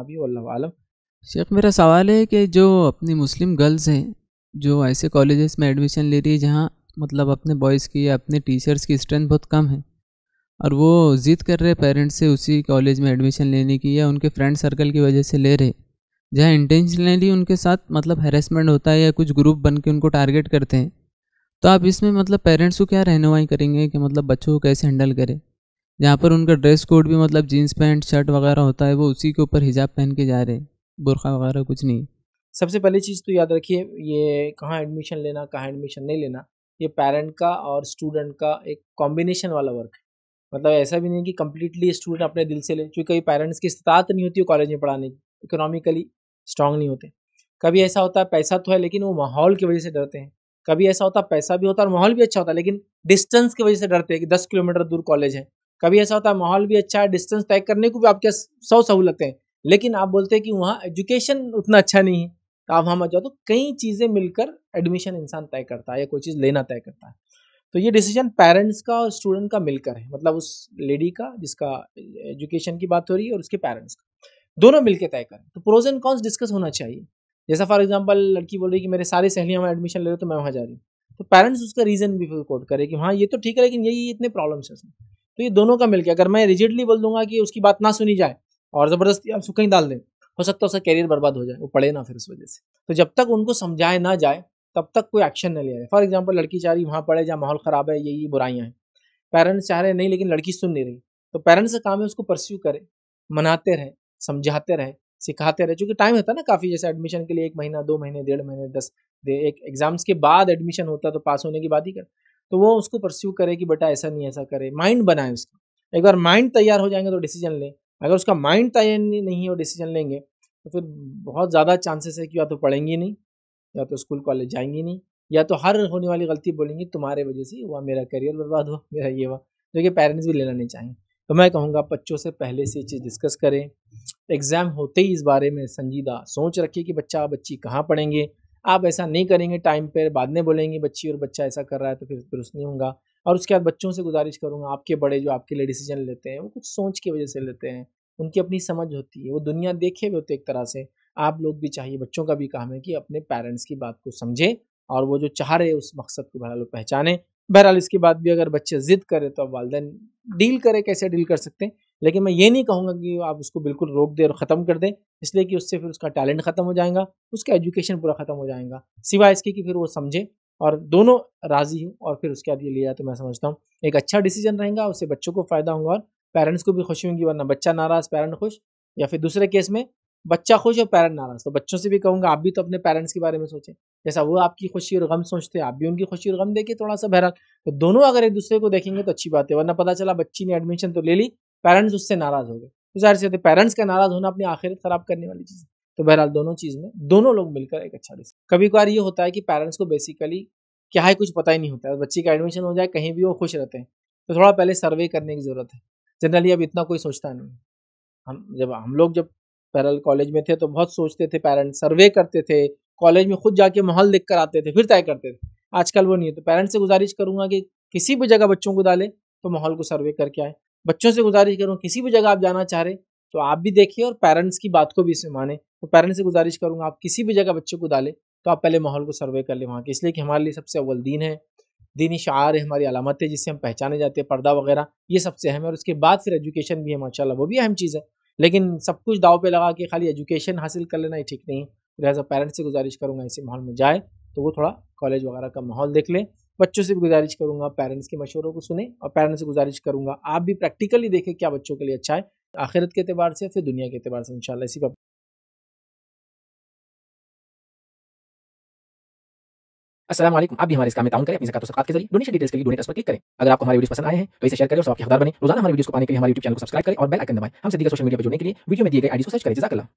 अभी शेख मेरा सवाल है कि जो अपनी मुस्लिम गर्ल्स हैं जो ऐसे कॉलेजेस में एडमिशन ले रही है जहाँ मतलब अपने बॉयज़ की या अपने टीचर्स की स्ट्रेंथ बहुत कम है और वो ज़िद कर रहे पेरेंट्स से उसी कॉलेज में एडमिशन लेने की या उनके फ्रेंड सर्कल की वजह से ले रहे जहाँ इंटेंशनली उनके साथ मतलब हेरेसमेंट होता है या कुछ ग्रुप बन के उनको टारगेट करते हैं तो आप इसमें मतलब पेरेंट्स को क्या रहनुमाई करेंगे कि मतलब बच्चों को कैसे हैंडल करें यहाँ पर उनका ड्रेस कोड भी मतलब जीन्स पैंट शर्ट वगैरह होता है वो उसी के ऊपर हिजाब पहन के जा रहे बुरखा वगैरह कुछ नहीं सबसे पहली चीज़ तो याद रखिए ये कहाँ एडमिशन लेना कहाँ एडमिशन नहीं लेना ये पेरेंट का और स्टूडेंट का एक कॉम्बिनेशन वाला वर्क है मतलब ऐसा भी नहीं कि कम्प्लीटली स्टूडेंट अपने दिल से ले क्योंकि कई पेरेंट्स की इस्तात नहीं होती कॉलेज में पढ़ाने की इकोनॉमिकली स्ट्रांग नहीं होते कभी ऐसा होता है पैसा तो है लेकिन वो माहौल की वजह से डरते हैं कभी ऐसा होता है पैसा भी होता है और माहौल भी अच्छा होता है लेकिन डिस्टेंस की वजह से डरते हैं कि दस किलोमीटर दूर कॉलेज है कभी ऐसा होता है माहौल भी अच्छा है डिस्टेंस तय करने को भी आपके सौ सहूलतें लेकिन आप बोलते हैं कि वहाँ एजुकेशन उतना अच्छा नहीं है तो आप वहाँ मत जाओ तो कई चीज़ें मिलकर एडमिशन इंसान तय करता है या कोई चीज़ लेना तय करता है तो ये डिसीजन पेरेंट्स का और स्टूडेंट का मिलकर है मतलब उस लेडी का जिसका एजुकेशन की बात हो रही है और उसके पेरेंट्स का दोनों मिलकर तय करें तो प्रोज एंड कॉन्स डिस्कस होना चाहिए जैसा फॉर एग्जाम्पल लड़की बोल रही है कि मेरे सारी सहेलियाँ वहाँ एडमिशन ले रहे तो मैं वहाँ जा रही हूँ तो पेरेंट्स उसका रीज़न भी कोट करे कि हाँ ये तो ठीक है लेकिन यही इतने प्रॉब्लम्स हैं उसमें तो ये दोनों का मिलकर अगर मैं रिजिडली बोल दूंगा कि उसकी बात ना सुनी जाए और ज़बरदस्ती आप उसको डाल दें हो सकता है उसका कैरियर बर्बाद हो जाए वो पढ़े ना फिर उस वजह से तो जब तक उनको समझाया ना जाए तब तक कोई एक्शन नहीं लिया जाए फॉर एग्जाम्पल लड़की चाह रही वहाँ पढ़े जहाँ माहौल ख़राब है यही बुराइयाँ हैं पेरेंट्स चाह रहे नहीं लेकिन लड़की सुन नहीं रही तो पेरेंट्स का काम है उसको परस्यू करें मनाते रहें समझाते रहें सिखाते रहे चूँकि टाइम होता है ना काफ़ी जैसे एडमिशन के लिए एक महीना दो महीने डेढ़ महीने दस एक एग्जाम्स के बाद एडमिशन होता तो पास होने की बात ही कर तो वो उसको परस्यू करे कि बेटा ऐसा नहीं ऐसा करे माइंड बनाए उसका एक बार माइंड तैयार हो जाएंगे तो डिसीजन लें अगर उसका माइंड तैयार नहीं है और डिसीजन लेंगे तो फिर बहुत ज़्यादा चांसेस है कि या तो पढ़ेंगी नहीं या तो स्कूल कॉलेज जाएंगी नहीं या तो हर होने वाली गलती बोलेंगी तुम्हारे वजह से हुआ मेरा करियर बर्बाद हुआ मेरा ये हुआ जो पेरेंट्स भी लेना नहीं चाहेंगे तो मैं कहूँगा बच्चों से पहले से ये चीज़ डिस्कस करें एग्ज़ाम होते ही इस बारे में संजीदा सोच रखिए कि बच्चा बच्ची कहाँ पढ़ेंगे आप ऐसा नहीं करेंगे टाइम पर बाद में बोलेंगे बच्ची और बच्चा ऐसा कर रहा है तो फिर दुरुस्त नहीं होगा और उसके बाद बच्चों से गुजारिश करूँगा आपके बड़े जो आपके लिए डिसीजन लेते हैं वो कुछ सोच की वजह से लेते हैं उनकी अपनी समझ होती है वो दुनिया देखे हुए होते एक तरह से आप लोग भी चाहिए बच्चों का भी काम है कि अपने पेरेंट्स की बात को समझें और वो जो चाह रहे उस मकसद को बहरहाल पहचाने बहरहाल इसके बाद भी अगर बच्चे ज़िद करें तो अब वालदेन डील करें कैसे डील कर सकते हैं लेकिन मैं ये नहीं कहूँगा कि आप उसको बिल्कुल रोक दें और ख़त्म कर दें इसलिए कि उससे फिर उसका टैलेंट ख़त्म हो जाएगा उसका एजुकेशन पूरा ख़त्म हो जाएगा सिवाय इसके कि फिर वो समझे और दोनों राज़ी हों और फिर उसके बाद ये लिया तो मैं समझता हूँ एक अच्छा डिसीजन रहेगा उससे बच्चों को फ़ायदा होगा और पेरेंट्स को भी खुशी होंगी वरना बच्चा नाराज़ पेरेंट खुश या फिर दूसरे केस में बच्चा खुश और पेरेंट नाराज़ तो बच्चों से भी कहूँगा आप भी तो अपने पेरेंट्स के बारे में सोचें जैसा वो आपकी खुशी और गम सोचते हैं आप भी उनकी खुशी और गम देखिए थोड़ा सा बहरहाल तो दोनों अगर एक दूसरे को देखेंगे तो अच्छी बात है वरना पता चला बच्ची ने एडमिशन तो ले ली पेरेंट्स उससे नाराज़ हो गए तो जाहिर से पेरेंट्स का नाराज़ होना अपनी आखिरत ख़राब करने वाली चीज़ तो बहरहाल दोनों चीज़ में दोनों लोग मिलकर एक अच्छा डिसीजन कभी कभार ये होता है कि पेरेंट्स को बेसिकली क्या है कुछ पता ही नहीं होता है बच्ची का एडमिशन हो जाए कहीं भी वो खुश रहते हैं तो थोड़ा पहले सर्वे करने की ज़रूरत है जनरली अब इतना कोई सोचता नहीं हम जब हम लोग जब पैरल कॉलेज में थे तो बहुत सोचते थे पेरेंट्स सर्वे करते थे कॉलेज में खुद जाके माहौल देख कर आते थे फिर तय करते थे आजकल वो नहीं है तो पेरेंट्स से गुजारिश करूँगा कि किसी भी जगह बच्चों को डालें तो माहौल को सर्वे करके आए बच्चों से गुजारिश करूँ किसी भी जगह आप जाना चाह रहे तो आप भी देखिए और पेरेंट्स की बात को भी इसमें माने तो पेरेंट्स से गुजारिश करूँगा आप किसी भी जगह बच्चों को डालें तो आप पहले माहौल को सर्वे कर लें वहाँ के इसलिए कि हमारे लिए सबसे अव्वल दीन है दीनी शार है हमारी अलामत है जिससे हम पहचाने जाते हैं पर्दा वगैरह ये सबसे अहम है और उसके बाद फिर एजुकेशन भी है माशा वो भी अहम चीज़ है लेकिन सब कुछ दाव पे लगा के खाली एजुकेशन हासिल कर लेना ही ठीक नहीं लिहाजा पेरेंट्स से गुजारिश करूँगा ऐसे माहौल में जाए तो वो थोड़ा कॉलेज वगैरह का माहौल देख लें बच्चों से भी गुजारिश करूंगा पेरेंट्स के मशवरों को सुने और पेरेंट्स से गुजारिश करूंगा आप भी प्रैक्टिकली देखें क्या बच्चों के लिए अच्छा है आखिरत के अतबार से फिर दुनिया के अतबार से इन इसी पर असल आप भी हमारे इस काम में ताउन करें अपनी जकात सकात के जरिए डोनेशन डिटेल्स के लिए डोनेट पर क्लिक करें अगर आपको हमारी वीडियो पसंद आए हैं तो इसे शेयर करें और सबके हकदार बने रोजाना हमारे वीडियोस को पाने के लिए हमारे यूट्यूब चैनल को सब्सक्राइब करें और बेल आइकन दबाएं हमसे दीगर सोशल मीडिया पर जुड़ने के लिए वीडियो में दिए गए आईडी को सर्च करें जजाकला